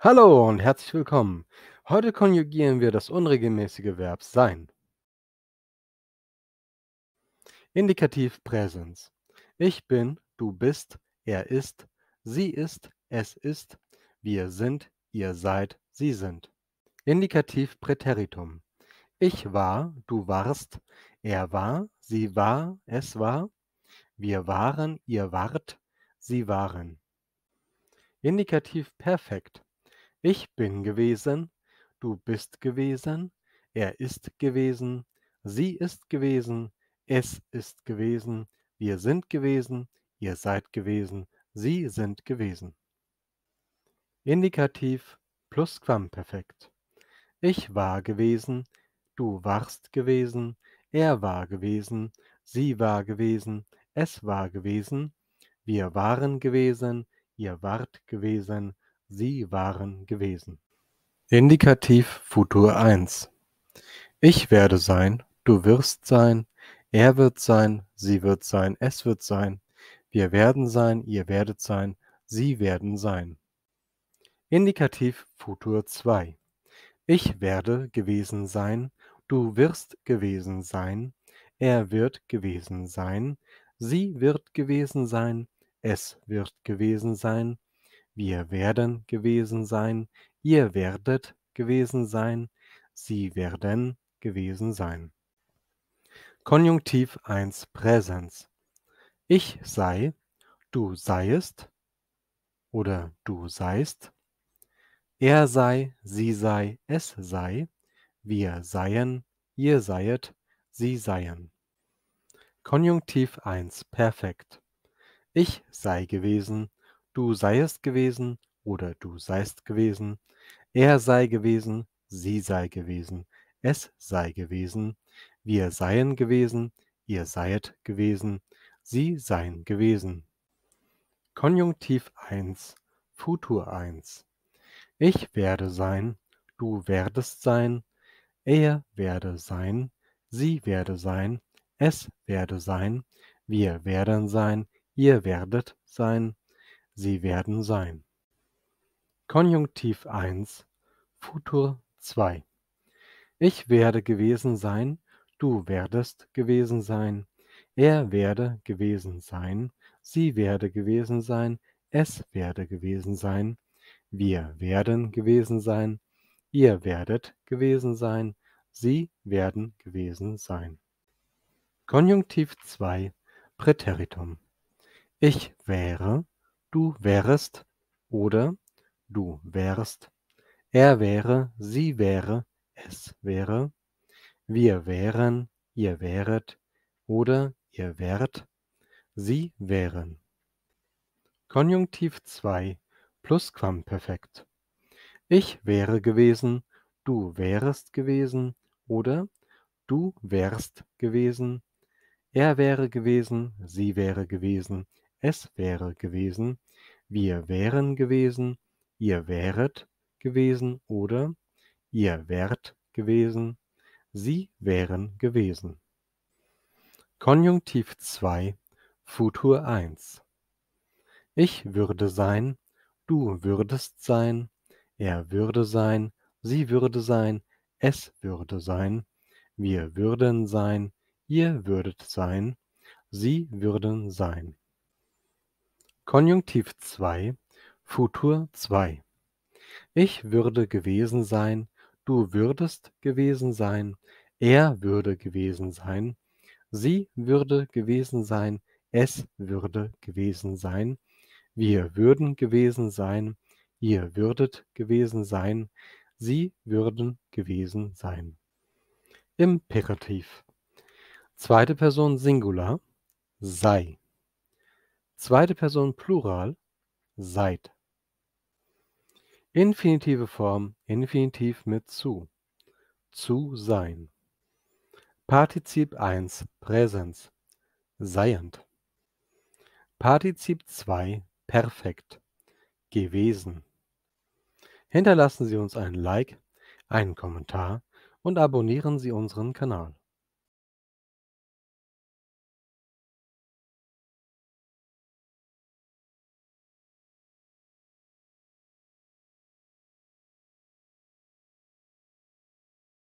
Hallo und herzlich willkommen. Heute konjugieren wir das unregelmäßige Verb sein. Indikativ Präsens. Ich bin, du bist, er ist, sie ist, es ist, wir sind, ihr seid, sie sind. Indikativ Präteritum. Ich war, du warst, er war, sie war, es war, wir waren, ihr wart, sie waren. Indikativ Perfekt. Ich bin gewesen, du bist gewesen, er ist gewesen, sie ist gewesen, es ist gewesen, wir sind gewesen, ihr seid gewesen, sie sind gewesen. Indikativ Plusquamperfekt. Ich war gewesen, du warst gewesen, er war gewesen, sie war gewesen, es war gewesen, wir waren gewesen, ihr wart gewesen, Sie waren gewesen. Indikativ Futur 1. Ich werde sein, du wirst sein, er wird sein, sie wird sein, es wird sein, wir werden sein, ihr werdet sein, sie werden sein. Indikativ Futur 2. Ich werde gewesen sein, du wirst gewesen sein, er wird gewesen sein, sie wird gewesen sein, es wird gewesen sein, wir werden gewesen sein, ihr werdet gewesen sein, sie werden gewesen sein. Konjunktiv 1 Präsens. Ich sei, du seiest oder du seist. Er sei, sie sei, es sei. Wir seien, ihr seiet, sie seien. Konjunktiv 1 Perfekt. Ich sei gewesen, du seiest gewesen oder du seist gewesen, er sei gewesen, sie sei gewesen, es sei gewesen, wir seien gewesen, ihr seiet gewesen, sie seien gewesen. Konjunktiv 1, Futur 1. Ich werde sein, du werdest sein, er werde sein, sie werde sein, es werde sein, wir werden sein, ihr werdet sein, Sie werden sein. Konjunktiv 1, Futur 2. Ich werde gewesen sein, du werdest gewesen sein, er werde gewesen sein, sie werde gewesen sein, es werde gewesen sein, wir werden gewesen sein, ihr werdet gewesen sein, sie werden gewesen sein. Konjunktiv 2 Präteritum. Ich wäre, du wärest oder du wärst, er wäre, sie wäre, es wäre, wir wären, ihr wäret oder ihr wärt, sie wären. Konjunktiv 2 Plusquamperfekt. Ich wäre gewesen, du wärest gewesen oder du wärst gewesen, er wäre gewesen, sie wäre gewesen, es wäre gewesen, wir wären gewesen, ihr wäret gewesen oder ihr wärt gewesen, sie wären gewesen. Konjunktiv 2, Futur 1. Ich würde sein, du würdest sein, er würde sein, sie würde sein, es würde sein, wir würden sein, ihr würdet sein, sie würden sein. Konjunktiv 2, Futur 2. Ich würde gewesen sein, du würdest gewesen sein, er würde gewesen sein, sie würde gewesen sein, es würde gewesen sein, wir würden gewesen sein, ihr würdet gewesen sein, sie würden gewesen sein. Imperativ. Zweite Person Singular sei. Zweite Person Plural seid. Infinitive Form, Infinitiv mit zu. Zu sein. Partizip 1, Präsens. Seiend. Partizip 2, Perfekt. Gewesen. Hinterlassen Sie uns einen Like, einen Kommentar und abonnieren Sie unseren Kanal.